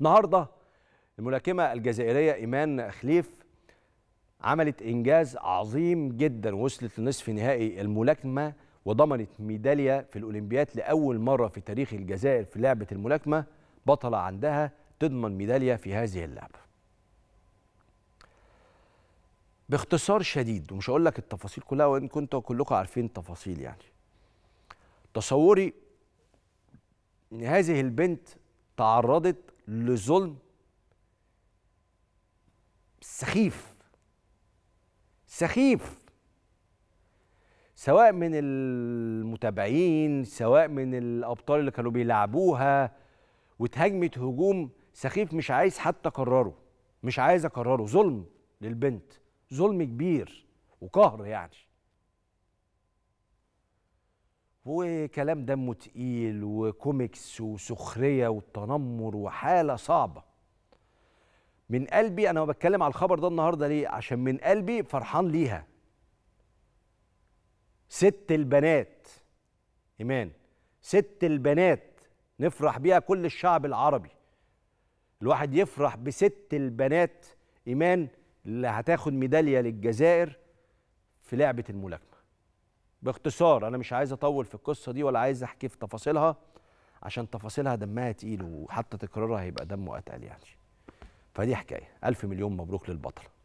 النهارده الملاكمه الجزائريه ايمان خليف عملت انجاز عظيم جدا وصلت لنصف نهائي الملاكمه وضمنت ميداليه في الاولمبياد لاول مره في تاريخ الجزائر في لعبه الملاكمه بطله عندها تضمن ميداليه في هذه اللعبه باختصار شديد ومش هقول لك التفاصيل كلها وان كنتوا كلكم عارفين التفاصيل يعني تصوري ان هذه البنت تعرضت لظلم سخيف سخيف سواء من المتابعين سواء من الابطال اللي كانوا بيلعبوها واتهاجمت هجوم سخيف مش عايز حتى اكرره مش عايز اكرره ظلم للبنت ظلم كبير وقهر يعني وكلام دمه تقيل وكوميكس وسخريه والتنمر وحاله صعبه من قلبي انا بتكلم على الخبر ده النهارده ليه عشان من قلبي فرحان ليها ست البنات ايمان ست البنات نفرح بيها كل الشعب العربي الواحد يفرح بست البنات ايمان اللي هتاخد ميداليه للجزائر في لعبه الملاكمه باختصار انا مش عايز اطول في القصه دي ولا عايز احكي في تفاصيلها عشان تفاصيلها دمها تقيل وحتى تكرارها هيبقى دمه اتقل يعني فدي حكايه الف مليون مبروك للبطله